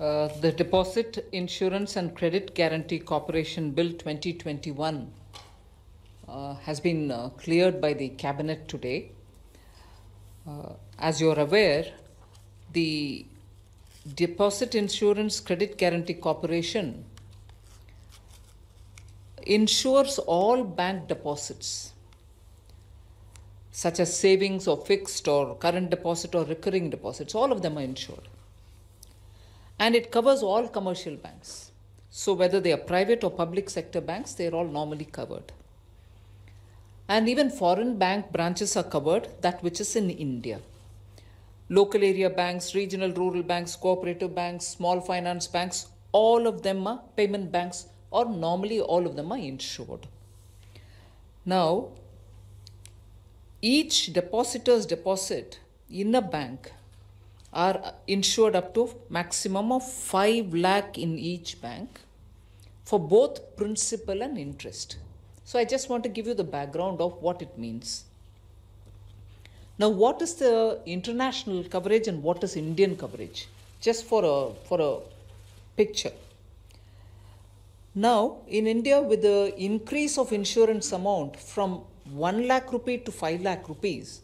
Uh, the Deposit Insurance and Credit Guarantee Corporation Bill 2021 uh, has been uh, cleared by the Cabinet today. Uh, as you're aware, the Deposit Insurance Credit Guarantee Corporation insures all bank deposits, such as savings or fixed or current deposit or recurring deposits, all of them are insured and it covers all commercial banks. So, whether they are private or public sector banks, they are all normally covered. And even foreign bank branches are covered, that which is in India. Local area banks, regional rural banks, cooperative banks, small finance banks, all of them are payment banks, or normally all of them are insured. Now, each depositor's deposit in a bank are insured up to maximum of 5 lakh in each bank for both principal and interest. So I just want to give you the background of what it means. Now what is the international coverage and what is Indian coverage? Just for a for a picture. Now in India with the increase of insurance amount from 1 lakh rupee to 5 lakh rupees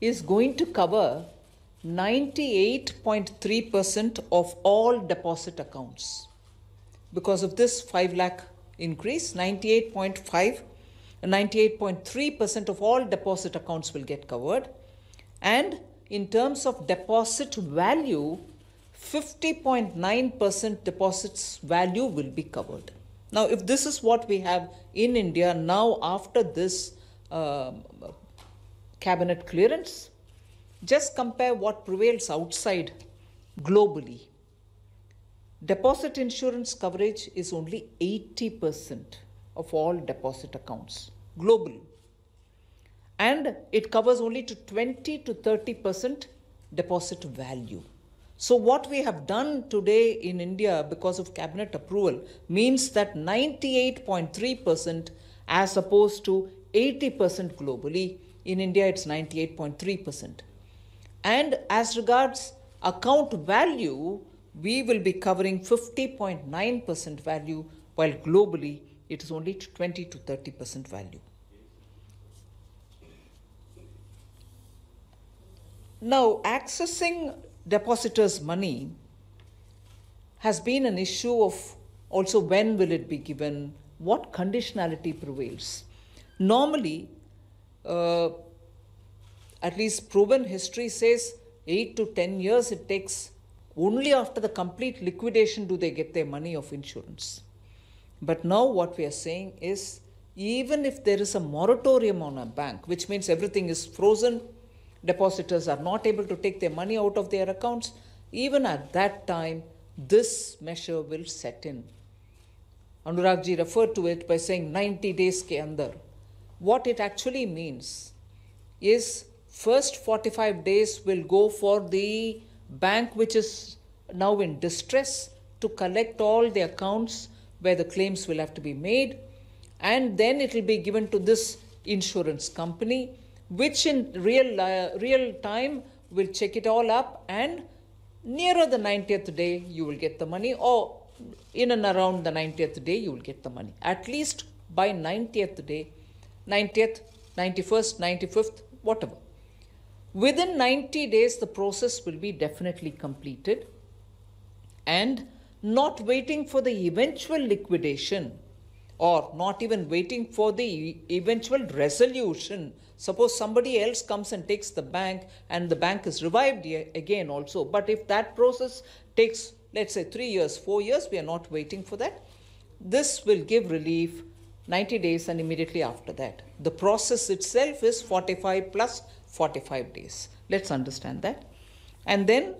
is going to cover 98.3% of all deposit accounts. Because of this 5 lakh increase, 98.5 98.3% of all deposit accounts will get covered. And in terms of deposit value, 50.9% deposits value will be covered. Now, if this is what we have in India now after this uh, cabinet clearance, just compare what prevails outside globally. Deposit insurance coverage is only 80% of all deposit accounts globally. And it covers only to 20 to 30% deposit value. So, what we have done today in India because of cabinet approval means that 98.3% as opposed to 80% globally. In India, it's 98.3%. And as regards account value, we will be covering 50.9% value, while globally it is only 20 to 30% value. Now, accessing depositors' money has been an issue of also when will it be given, what conditionality prevails. Normally, uh, at least proven history says 8 to 10 years it takes only after the complete liquidation do they get their money of insurance but now what we are saying is even if there is a moratorium on a bank which means everything is frozen depositors are not able to take their money out of their accounts even at that time this measure will set in anurag referred to it by saying 90 days ke andar what it actually means is first 45 days will go for the bank which is now in distress to collect all the accounts where the claims will have to be made and then it will be given to this insurance company which in real uh, real time will check it all up and nearer the 90th day you will get the money or in and around the 90th day you will get the money at least by 90th day 90th 91st 95th whatever Within 90 days, the process will be definitely completed and not waiting for the eventual liquidation or not even waiting for the eventual resolution. Suppose somebody else comes and takes the bank and the bank is revived again also. But if that process takes, let's say, three years, four years, we are not waiting for that. This will give relief 90 days and immediately after that. The process itself is 45 plus 45 days. Let's understand that. And then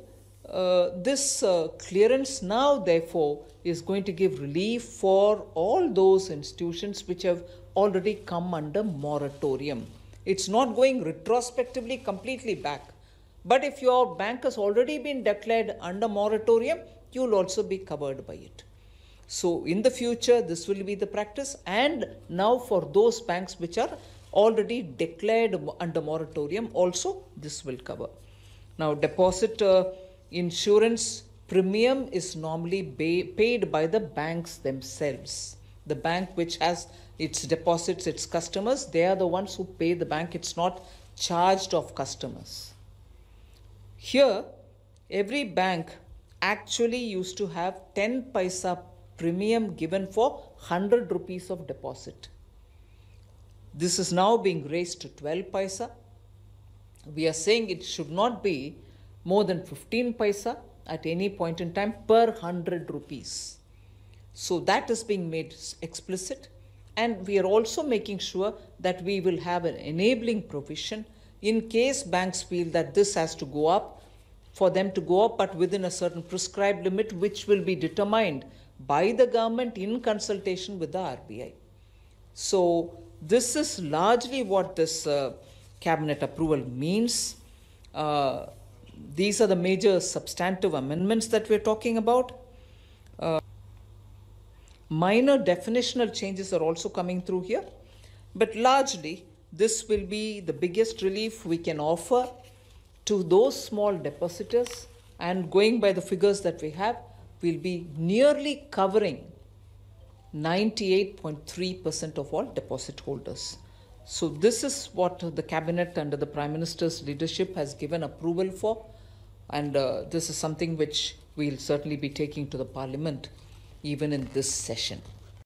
uh, this uh, clearance now, therefore, is going to give relief for all those institutions which have already come under moratorium. It's not going retrospectively completely back. But if your bank has already been declared under moratorium, you'll also be covered by it. So, in the future, this will be the practice, and now for those banks which are already declared under moratorium also this will cover. Now deposit uh, insurance premium is normally paid by the banks themselves. The bank which has its deposits, its customers, they are the ones who pay the bank. It's not charged of customers. Here, every bank actually used to have 10 paisa premium given for 100 rupees of deposit. This is now being raised to 12 paisa. We are saying it should not be more than 15 paisa at any point in time per 100 rupees. So that is being made explicit. And we are also making sure that we will have an enabling provision in case banks feel that this has to go up, for them to go up, but within a certain prescribed limit, which will be determined by the government in consultation with the RBI. So this is largely what this uh, cabinet approval means. Uh, these are the major substantive amendments that we're talking about. Uh, minor definitional changes are also coming through here, but largely this will be the biggest relief we can offer to those small depositors and going by the figures that we have, we'll be nearly covering 98.3% of all deposit holders. So, this is what the cabinet under the Prime Minister's leadership has given approval for, and uh, this is something which we'll certainly be taking to the Parliament even in this session.